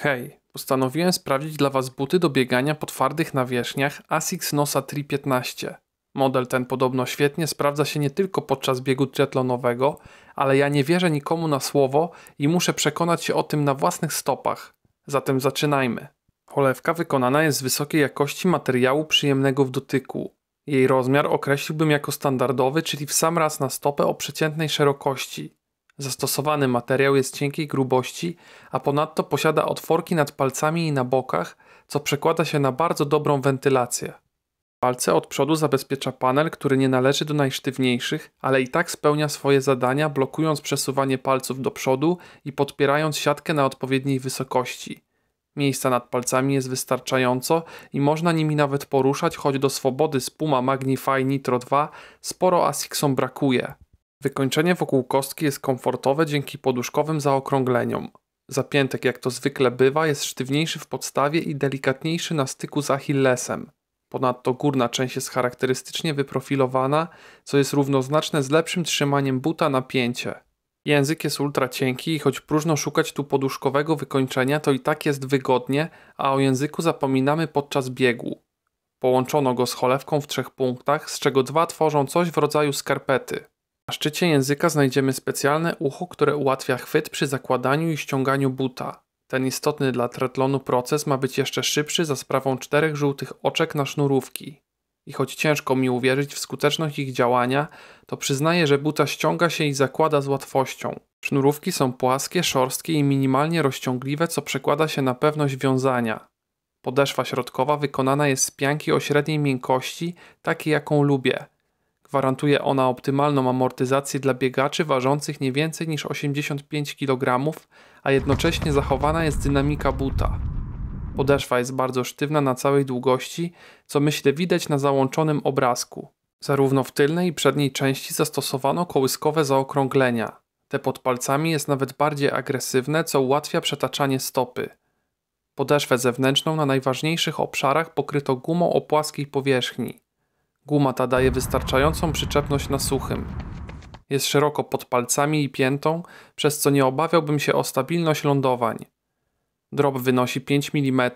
Hej, postanowiłem sprawdzić dla Was buty do biegania po twardych nawierzchniach ASICS Nosa 315. Model ten podobno świetnie sprawdza się nie tylko podczas biegu triatlonowego, ale ja nie wierzę nikomu na słowo i muszę przekonać się o tym na własnych stopach. Zatem zaczynajmy. Cholewka wykonana jest z wysokiej jakości materiału przyjemnego w dotyku. Jej rozmiar określiłbym jako standardowy, czyli w sam raz na stopę o przeciętnej szerokości. Zastosowany materiał jest cienkiej grubości, a ponadto posiada otworki nad palcami i na bokach, co przekłada się na bardzo dobrą wentylację. Palce od przodu zabezpiecza panel, który nie należy do najsztywniejszych, ale i tak spełnia swoje zadania, blokując przesuwanie palców do przodu i podpierając siatkę na odpowiedniej wysokości. Miejsca nad palcami jest wystarczająco i można nimi nawet poruszać, choć do swobody z Puma Magnify Nitro 2 sporo ASICSom brakuje. Wykończenie wokół kostki jest komfortowe dzięki poduszkowym zaokrągleniom. Zapiętek, jak to zwykle bywa, jest sztywniejszy w podstawie i delikatniejszy na styku z Achillesem. Ponadto górna część jest charakterystycznie wyprofilowana, co jest równoznaczne z lepszym trzymaniem buta na pięcie. Język jest ultra cienki i choć próżno szukać tu poduszkowego wykończenia, to i tak jest wygodnie, a o języku zapominamy podczas biegu. Połączono go z cholewką w trzech punktach, z czego dwa tworzą coś w rodzaju skarpety. Na szczycie języka znajdziemy specjalne ucho, które ułatwia chwyt przy zakładaniu i ściąganiu buta. Ten istotny dla tretlonu proces ma być jeszcze szybszy za sprawą czterech żółtych oczek na sznurówki. I choć ciężko mi uwierzyć w skuteczność ich działania, to przyznaję, że buta ściąga się i zakłada z łatwością. Sznurówki są płaskie, szorstkie i minimalnie rozciągliwe, co przekłada się na pewność wiązania. Podeszwa środkowa wykonana jest z pianki o średniej miękkości, takiej jaką lubię – Gwarantuje ona optymalną amortyzację dla biegaczy ważących nie więcej niż 85 kg, a jednocześnie zachowana jest dynamika buta. Podeszwa jest bardzo sztywna na całej długości, co myślę widać na załączonym obrazku. Zarówno w tylnej i przedniej części zastosowano kołyskowe zaokrąglenia. Te pod palcami jest nawet bardziej agresywne, co ułatwia przetaczanie stopy. Podeszwę zewnętrzną na najważniejszych obszarach pokryto gumą o płaskiej powierzchni. Guma ta daje wystarczającą przyczepność na suchym. Jest szeroko pod palcami i piętą, przez co nie obawiałbym się o stabilność lądowań. Drop wynosi 5 mm.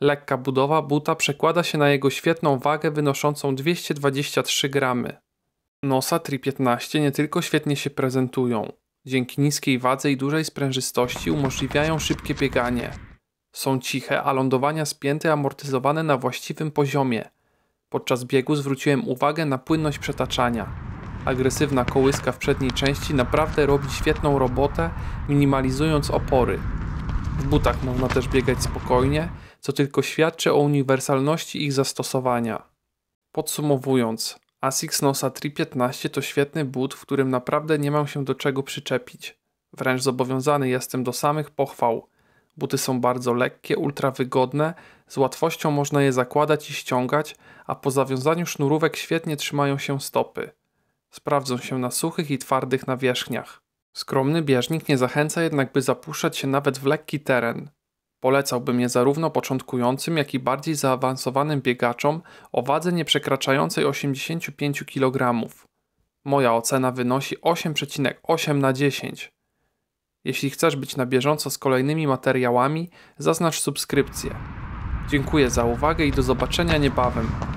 Lekka budowa buta przekłada się na jego świetną wagę wynoszącą 223 gramy. Nosa Tri-15 nie tylko świetnie się prezentują. Dzięki niskiej wadze i dużej sprężystości umożliwiają szybkie bieganie. Są ciche, a lądowania spięte amortyzowane na właściwym poziomie – Podczas biegu zwróciłem uwagę na płynność przetaczania. Agresywna kołyska w przedniej części naprawdę robi świetną robotę, minimalizując opory. W butach można też biegać spokojnie, co tylko świadczy o uniwersalności ich zastosowania. Podsumowując, ASICS Nosa 315 to świetny but, w którym naprawdę nie mam się do czego przyczepić. Wręcz zobowiązany jestem do samych pochwał. Buty są bardzo lekkie, ultra wygodne. Z łatwością można je zakładać i ściągać, a po zawiązaniu sznurówek świetnie trzymają się stopy. Sprawdzą się na suchych i twardych nawierzchniach. Skromny bieżnik nie zachęca jednak, by zapuszczać się nawet w lekki teren. Polecałbym je zarówno początkującym, jak i bardziej zaawansowanym biegaczom o wadze nieprzekraczającej 85 kg. Moja ocena wynosi 8,8 na 10. Jeśli chcesz być na bieżąco z kolejnymi materiałami, zaznacz subskrypcję. Dziękuję za uwagę i do zobaczenia niebawem.